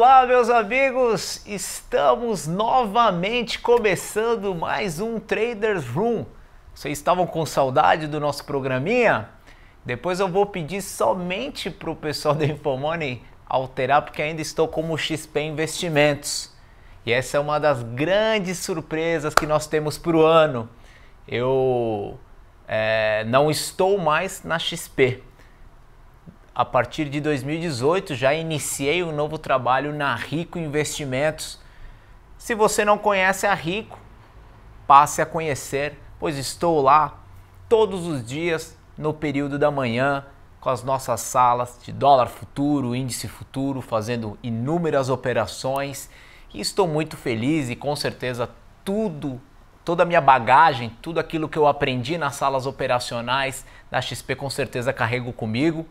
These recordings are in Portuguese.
Olá, meus amigos! Estamos novamente começando mais um Traders Room. Vocês estavam com saudade do nosso programinha? Depois eu vou pedir somente para o pessoal da Infomoney alterar, porque ainda estou como XP Investimentos. E essa é uma das grandes surpresas que nós temos para o ano. Eu é, não estou mais na XP. A partir de 2018 já iniciei um novo trabalho na Rico Investimentos. Se você não conhece a Rico, passe a conhecer, pois estou lá todos os dias no período da manhã com as nossas salas de dólar futuro, índice futuro, fazendo inúmeras operações. E estou muito feliz e com certeza tudo, toda a minha bagagem, tudo aquilo que eu aprendi nas salas operacionais da XP com certeza carrego comigo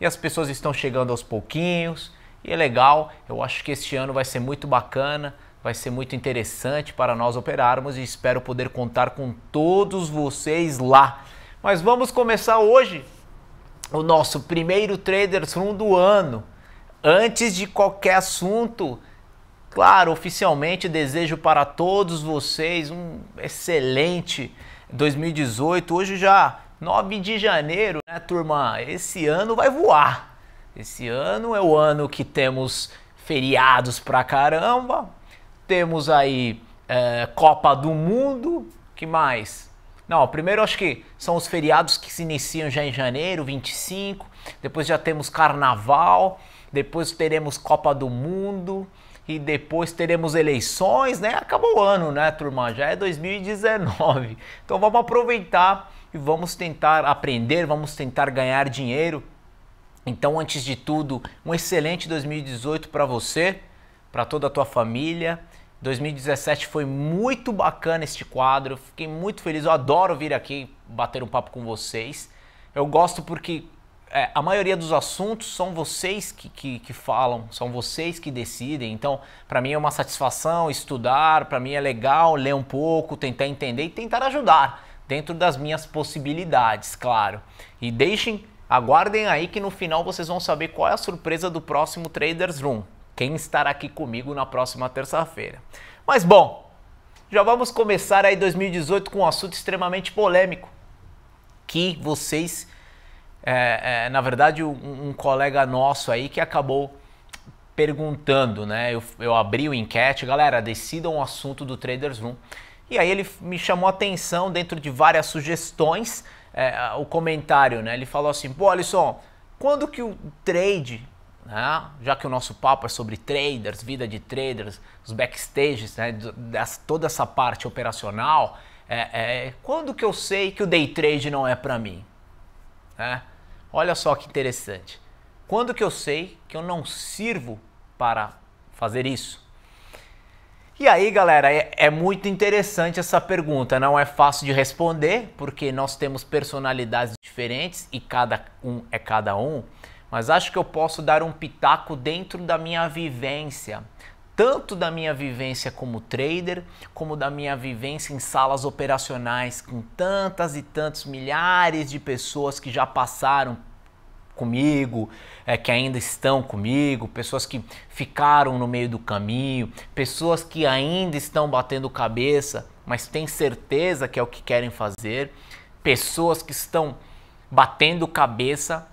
e as pessoas estão chegando aos pouquinhos e é legal. Eu acho que este ano vai ser muito bacana, vai ser muito interessante para nós operarmos e espero poder contar com todos vocês lá. Mas vamos começar hoje o nosso primeiro Traders Room do ano. Antes de qualquer assunto, claro, oficialmente desejo para todos vocês um excelente 2018. Hoje já 9 de janeiro, né, turma? Esse ano vai voar. Esse ano é o ano que temos feriados pra caramba, temos aí é, Copa do Mundo, que mais? Não, primeiro acho que são os feriados que se iniciam já em janeiro, 25, depois já temos Carnaval, depois teremos Copa do Mundo e depois teremos eleições, né? Acabou o ano, né, turma? Já é 2019. Então vamos aproveitar e vamos tentar aprender, vamos tentar ganhar dinheiro. Então, antes de tudo, um excelente 2018 para você, para toda a tua família. 2017 foi muito bacana este quadro, fiquei muito feliz, eu adoro vir aqui bater um papo com vocês. Eu gosto porque é, a maioria dos assuntos são vocês que, que, que falam, são vocês que decidem. Então, para mim é uma satisfação estudar, para mim é legal ler um pouco, tentar entender e tentar ajudar dentro das minhas possibilidades, claro. E deixem, aguardem aí que no final vocês vão saber qual é a surpresa do próximo Traders Room. Quem estará aqui comigo na próxima terça-feira. Mas bom, já vamos começar aí 2018 com um assunto extremamente polêmico. Que vocês, é, é, na verdade, um, um colega nosso aí que acabou perguntando, né? Eu, eu abri o enquete, galera, decidam o assunto do Traders Room. E aí ele me chamou a atenção dentro de várias sugestões, é, o comentário, né? Ele falou assim, pô, Alisson, quando que o trade, né? já que o nosso papo é sobre traders, vida de traders, os backstages, né? toda essa parte operacional, é, é, quando que eu sei que o day trade não é para mim? É, olha só que interessante. Quando que eu sei que eu não sirvo para fazer isso? E aí, galera, é, é, muito interessante essa pergunta. Não é fácil de responder, porque nós temos personalidades diferentes e cada um é cada um. Mas acho que eu posso dar um pitaco dentro da minha vivência, tanto da minha vivência como trader, como da minha vivência em salas operacionais com tantas e tantos milhares de pessoas que já passaram comigo, é, que ainda estão comigo, pessoas que ficaram no meio do caminho, pessoas que ainda estão batendo cabeça, mas têm certeza que é o que querem fazer, pessoas que estão batendo cabeça,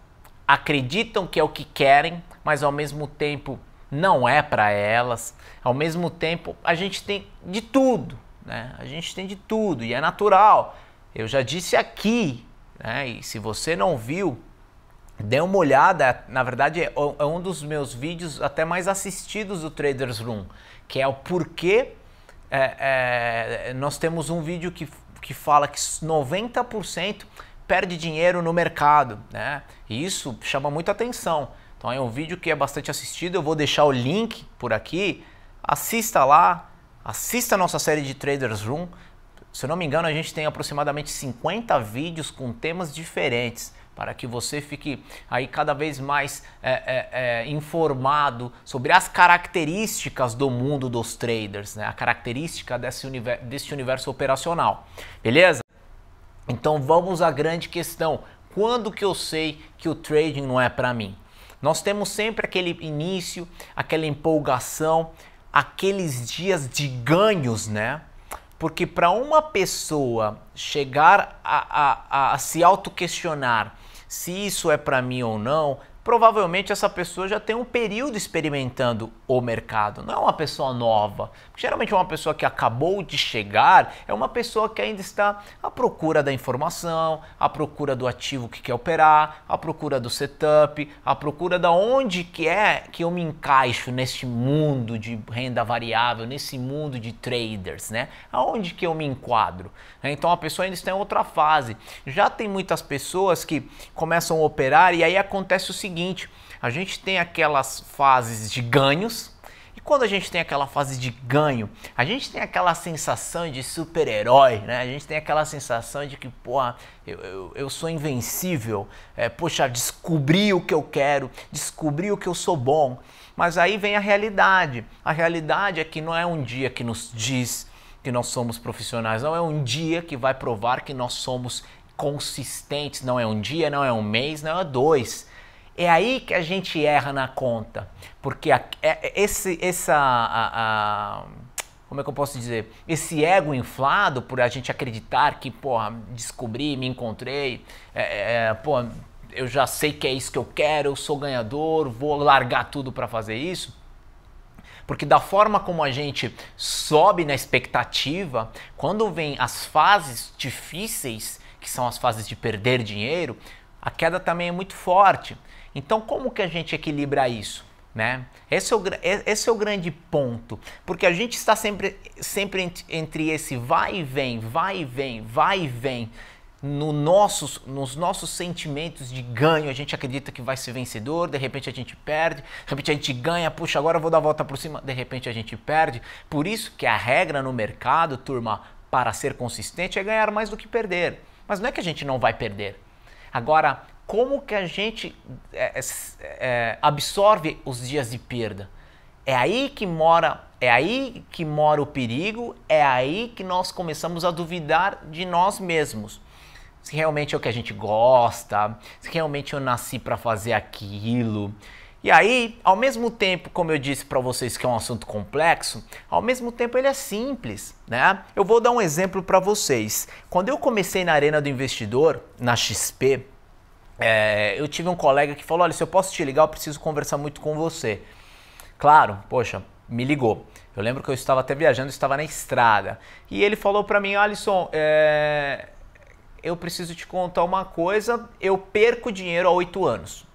acreditam que é o que querem, mas ao mesmo tempo não é para elas. Ao mesmo tempo, a gente tem de tudo, né? A gente tem de tudo e é natural. Eu já disse aqui, né? E se você não viu, Dê uma olhada, na verdade é, é um dos meus vídeos até mais assistidos do Traders Room, que é o porquê é, é, nós temos um vídeo que, que fala que 90% perde dinheiro no mercado, né? E isso chama muita atenção. Então é um vídeo que é bastante assistido, eu vou deixar o link por aqui, assista lá, assista a nossa série de Traders Room. Se eu não me engano, a gente tem aproximadamente 50 vídeos com temas diferentes para que você fique aí cada vez mais é, é, é, informado sobre as características do mundo dos traders, né? a característica desse universo, desse universo operacional, beleza? Então vamos à grande questão: quando que eu sei que o trading não é para mim? Nós temos sempre aquele início, aquela empolgação, aqueles dias de ganhos, né? Porque para uma pessoa chegar a, a, a se auto-questionar se isso é para mim ou não, provavelmente essa pessoa já tem um período experimentando o mercado, não é uma pessoa nova. Geralmente é uma pessoa que acabou de chegar é uma pessoa que ainda está à procura da informação, à procura do ativo que quer operar, à procura do setup, à procura da onde que é que eu me encaixo nesse mundo de renda variável, nesse mundo de traders, né? Aonde que eu me enquadro? Então a pessoa ainda está em outra fase. Já tem muitas pessoas que começam a operar e aí acontece o seguinte, seguinte: a gente tem aquelas fases de ganhos, e quando a gente tem aquela fase de ganho, a gente tem aquela sensação de super-herói, né? A gente tem aquela sensação de que, porra, eu, eu, eu sou invencível, é, poxa, descobri o que eu quero, descobri o que eu sou bom. Mas aí vem a realidade. A realidade é que não é um dia que nos diz que nós somos profissionais, não é um dia que vai provar que nós somos consistentes, não é um dia, não é um mês, não é dois é aí que a gente erra na conta, porque a, é, é, esse, essa, a, a, como é que eu posso dizer, esse ego inflado por a gente acreditar que, porra, descobri, me encontrei, é, é, é porra, eu já sei que é isso que eu quero, eu sou ganhador, vou largar tudo para fazer isso. Porque da forma como a gente sobe na expectativa, quando vem as fases difíceis, que são as fases de perder dinheiro, a queda também é muito forte. Então, como que a gente equilibra isso? Né? Esse, é o, esse é o grande ponto, porque a gente está sempre, sempre entre esse vai e vem, vai e vem, vai e vem. No nossos, nos nossos sentimentos de ganho, a gente acredita que vai ser vencedor, de repente a gente perde, de repente a gente ganha, puxa, agora eu vou dar a volta por cima, de repente a gente perde. Por isso que a regra no mercado, turma, para ser consistente é ganhar mais do que perder. Mas não é que a gente não vai perder. Agora, como que a gente é, é, é, absorve os dias de perda. É aí que mora, é aí que mora o perigo, é aí que nós começamos a duvidar de nós mesmos. Se realmente é o que a gente gosta, se realmente eu nasci para fazer aquilo. E aí, ao mesmo tempo, como eu disse para vocês que é um assunto complexo, ao mesmo tempo ele é simples, né? Eu vou dar um exemplo para vocês. Quando eu comecei na Arena do Investidor, na XP, é, eu tive um colega que falou: olha, se eu posso te ligar, eu preciso conversar muito com você. Claro, poxa, me ligou. Eu lembro que eu estava até viajando, estava na estrada. E ele falou para mim: Alisson, é, eu preciso te contar uma coisa. Eu perco dinheiro há oito anos.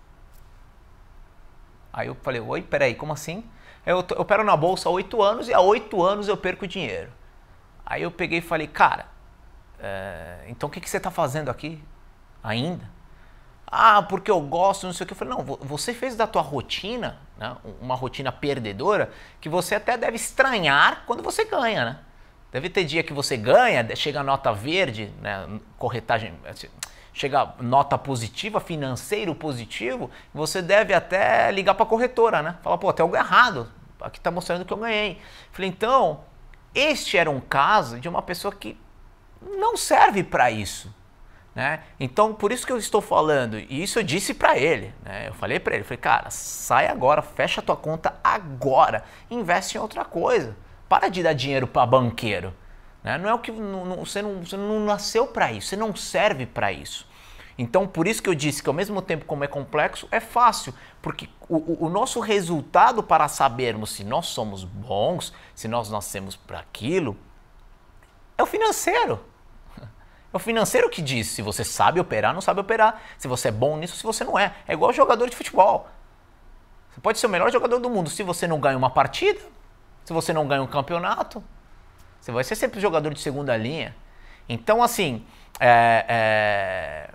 Aí eu falei: oi, peraí, como assim? É, eu opero na bolsa há oito anos e há oito anos eu perco dinheiro. Aí eu peguei e falei: cara, é, então o que, que você está fazendo aqui ainda? ah, porque eu gosto, não sei o que. Eu falei, não, você fez da tua rotina, né, uma rotina perdedora, que você até deve estranhar quando você ganha, né? Deve ter dia que você ganha, chega nota verde, né, corretagem, assim, chega nota positiva, financeiro positivo, você deve até ligar para a corretora, né? Fala, pô, tem algo errado, aqui está mostrando que eu ganhei. Falei, então, este era um caso de uma pessoa que não serve para isso. Né? Então, por isso que eu estou falando, e isso eu disse para ele, né? eu falei para ele, falei, cara, sai agora, fecha a tua conta agora, investe em outra coisa, para de dar dinheiro para banqueiro, né? não é o que não, não, você, não, você não nasceu para isso, você não serve para isso. Então, por isso que eu disse que ao mesmo tempo como é complexo, é fácil, porque o, o nosso resultado para sabermos se nós somos bons, se nós nascemos para aquilo, é o financeiro. É o financeiro que diz se você sabe operar, não sabe operar, se você é bom nisso, se você não é. É igual jogador de futebol. Você pode ser o melhor jogador do mundo. Se você não ganha uma partida, se você não ganha um campeonato, você vai ser sempre jogador de segunda linha. Então, assim, é, é,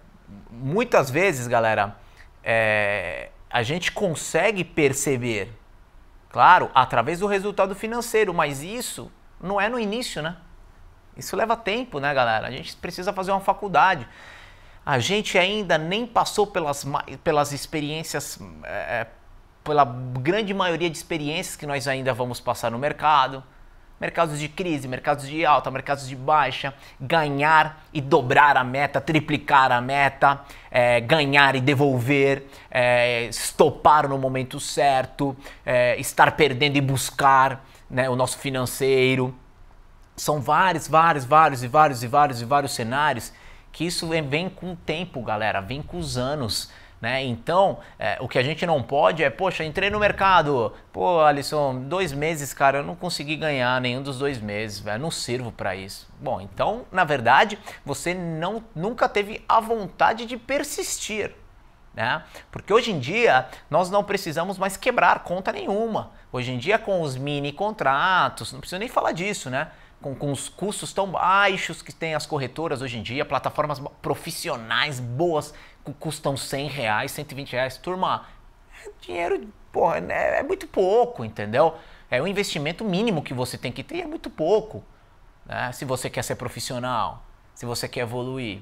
muitas vezes, galera, é, a gente consegue perceber, claro, através do resultado financeiro, mas isso não é no início, né? Isso leva tempo, né, galera? A gente precisa fazer uma faculdade. A gente ainda nem passou pelas, pelas experiências, é, pela grande maioria de experiências que nós ainda vamos passar no mercado. Mercados de crise, mercados de alta, mercados de baixa, ganhar e dobrar a meta, triplicar a meta, é, ganhar e devolver, é, estopar no momento certo, estar perdendo e buscar né, o nosso financeiro são vários, vários, vários e vários e vários e vários cenários que isso vem com o tempo, galera, vem com os anos. Né? Então, é, o que a gente não pode é, poxa, entrei no mercado, pô, Alisson, dois meses, cara, eu não consegui ganhar nenhum dos dois meses, velho, não sirvo para isso. Bom, então, na verdade, você não, nunca teve a vontade de persistir. Né? Porque hoje em dia nós não precisamos mais quebrar conta nenhuma. Hoje em dia, com os mini contratos, não precisa nem falar disso, né? com, com os custos tão baixos que tem as corretoras hoje em dia, plataformas profissionais boas custam 100 reais, 120 reais. Turma, é dinheiro, porra, né? é muito pouco, entendeu? É o investimento mínimo que você tem que ter, é muito pouco. Né? Se você quer ser profissional, se você quer evoluir.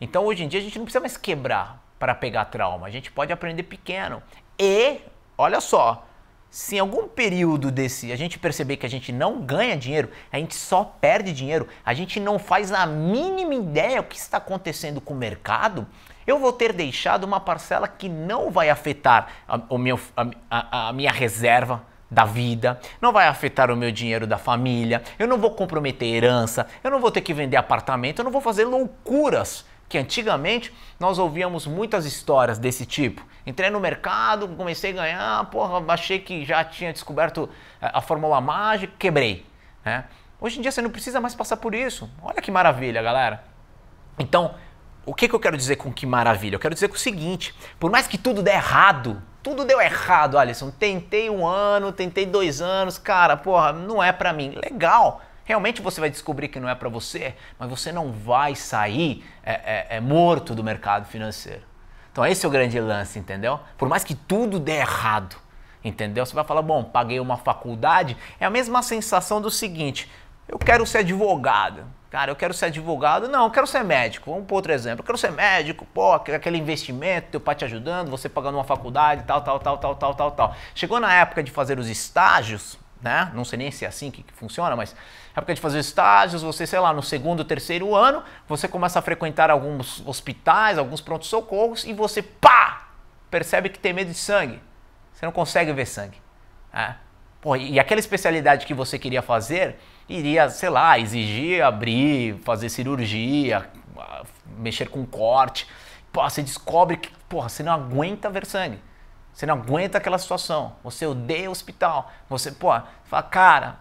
Então hoje em dia a gente não precisa mais quebrar para pegar trauma, a gente pode aprender pequeno. E, olha só, se em algum período desse a gente perceber que a gente não ganha dinheiro, a gente só perde dinheiro, a gente não faz a mínima ideia o que está acontecendo com o mercado, eu vou ter deixado uma parcela que não vai afetar a, o meu, a, a, a minha reserva da vida, não vai afetar o meu dinheiro da família, eu não vou comprometer herança, eu não vou ter que vender apartamento, eu não vou fazer loucuras que antigamente nós ouvíamos muitas histórias desse tipo. Entrei no mercado, comecei a ganhar, porra, achei que já tinha descoberto eh, a fórmula mágica, quebrei. Né? Hoje em dia você não precisa mais passar por isso. Olha que maravilha, galera. Então, o que, que eu quero dizer com que maravilha? Eu quero dizer com o seguinte: por mais que tudo dê errado, tudo deu errado, Alisson. Tentei um ano, tentei dois anos, cara, porra, não é pra mim. Legal realmente você vai descobrir que não é para você, mas você não vai sair é, é, é, morto do mercado financeiro. Então esse é o grande lance, entendeu? Por mais que tudo dê errado, entendeu? Você vai falar, bom, paguei uma faculdade, é a mesma sensação do seguinte, eu quero ser advogado. Cara, eu quero ser advogado. Não, eu quero ser médico. Vamos por outro exemplo. Eu quero ser médico, pô, aquele investimento, teu pai te ajudando, você pagando uma faculdade, tal, tal, tal, tal, tal, tal, tal. Chegou na época de fazer os estágios, né? Não sei nem se é assim que, que funciona, mas é época de fazer estágios, você, sei lá, no segundo, terceiro ano, você começa a frequentar alguns hospitais, alguns pronto socorros e você, pá, percebe que tem medo de sangue. Você não consegue ver sangue. Né? Pô, e aquela especialidade que você queria fazer iria, sei lá, exigir abrir, fazer cirurgia, mexer com corte. Pô, você descobre que porra, você não aguenta ver sangue. Você não aguenta aquela situação. Você odeia o hospital. Você, pô, fala, cara,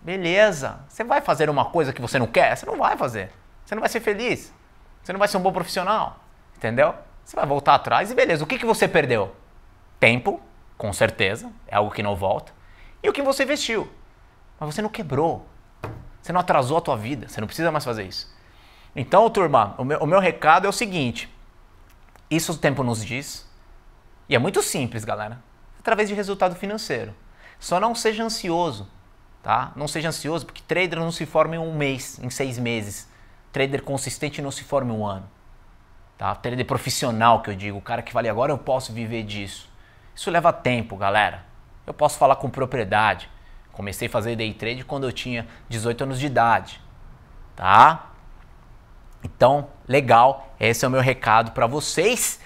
beleza. Você vai fazer uma coisa que você não quer? Você não vai fazer. Você não vai ser feliz. Você não vai ser um bom profissional. Entendeu? Você vai voltar atrás e beleza. O que, que você perdeu? Tempo, com certeza. É algo que não volta. E o que você investiu. Mas você não quebrou. Você não atrasou a tua vida. Você não precisa mais fazer isso. Então, turma, o meu, o meu recado é o seguinte. Isso o tempo nos diz e é muito simples, galera. Através de resultado financeiro. Só não seja ansioso, tá? Não seja ansioso, porque trader não se forma em um mês, em seis meses. Trader consistente não se forma em um ano. Tá? Trader profissional, que eu digo, o cara que vale agora eu posso viver disso. Isso leva tempo, galera. Eu posso falar com propriedade. Comecei a fazer day trade quando eu tinha 18 anos de idade, tá? Então, legal, esse é o meu recado para vocês.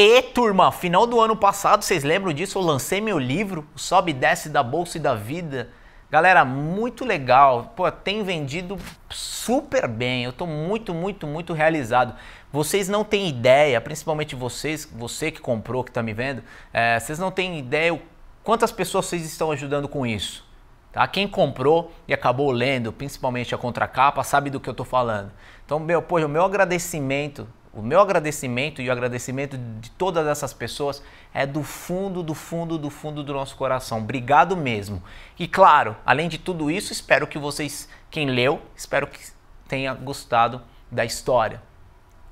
E turma, final do ano passado, vocês lembram disso? Eu lancei meu livro, Sobe e Desce da Bolsa e da Vida. Galera, muito legal. Pô, tem vendido super bem. Eu tô muito, muito, muito realizado. Vocês não têm ideia, principalmente vocês, você que comprou, que tá me vendo, é, vocês não têm ideia quantas pessoas vocês estão ajudando com isso. Tá? Quem comprou e acabou lendo, principalmente a contracapa, sabe do que eu tô falando. Então, meu, pô, o meu agradecimento o meu agradecimento e o agradecimento de todas essas pessoas é do fundo, do fundo, do fundo do nosso coração. Obrigado mesmo. E claro, além de tudo isso, espero que vocês, quem leu, espero que tenha gostado da história.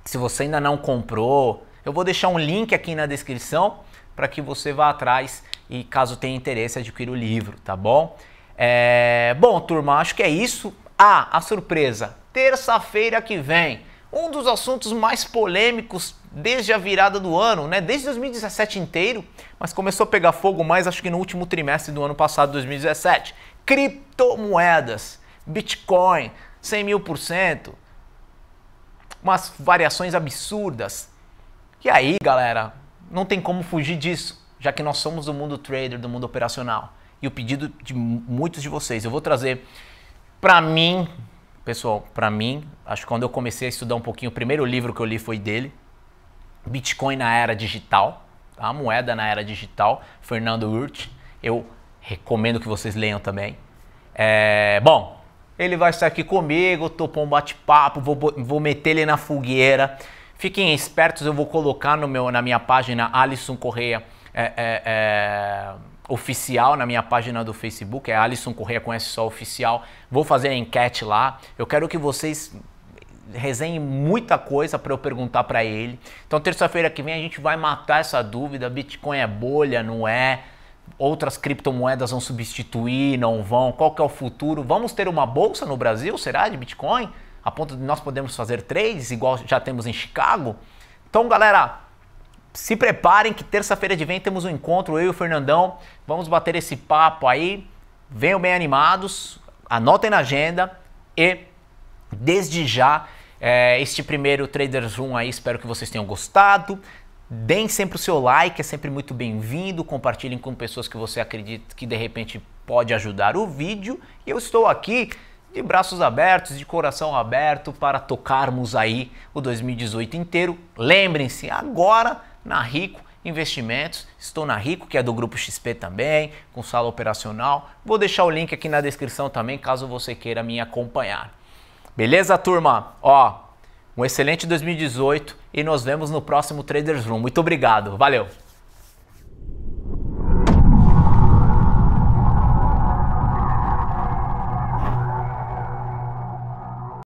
Se você ainda não comprou, eu vou deixar um link aqui na descrição para que você vá atrás e caso tenha interesse adquira o livro, tá bom? É... Bom, turma, acho que é isso. Ah, a surpresa, terça-feira que vem um dos assuntos mais polêmicos desde a virada do ano, né? Desde 2017 inteiro, mas começou a pegar fogo mais acho que no último trimestre do ano passado, 2017. Criptomoedas, Bitcoin, 100 mil por cento, umas variações absurdas. E aí, galera, não tem como fugir disso, já que nós somos do mundo trader, do mundo operacional. E o pedido de muitos de vocês, eu vou trazer para mim pessoal, para mim, acho que quando eu comecei a estudar um pouquinho, o primeiro livro que eu li foi dele, Bitcoin na Era Digital, tá? a moeda na Era Digital, Fernando Urt. Eu recomendo que vocês leiam também. É, bom, ele vai estar aqui comigo, topou um bate-papo, vou, vou meter ele na fogueira. Fiquem espertos, eu vou colocar no meu, na minha página Alisson Correia. É, é, é oficial na minha página do Facebook, é Alisson Correia Conhece Só Oficial. Vou fazer a enquete lá. Eu quero que vocês resenhem muita coisa para eu perguntar para ele. Então, terça-feira que vem a gente vai matar essa dúvida: Bitcoin é bolha, não é? Outras criptomoedas vão substituir, não vão? Qual que é o futuro? Vamos ter uma bolsa no Brasil, será, de Bitcoin? A ponto de nós podemos fazer trades, igual já temos em Chicago? Então, galera, se preparem que terça-feira de vem temos um encontro, eu e o Fernandão. Vamos bater esse papo aí. Venham bem animados, anotem na agenda e desde já é, este primeiro Traders Room aí, espero que vocês tenham gostado. Deem sempre o seu like, é sempre muito bem-vindo. Compartilhem com pessoas que você acredita que de repente pode ajudar o vídeo. E eu estou aqui de braços abertos, de coração aberto para tocarmos aí o 2018 inteiro. Lembrem-se, agora na Rico Investimentos. Estou na Rico, que é do grupo XP também, com sala operacional. Vou deixar o link aqui na descrição também, caso você queira me acompanhar. Beleza, turma? Ó, um excelente 2018 e nos vemos no próximo Traders Room. Muito obrigado. Valeu.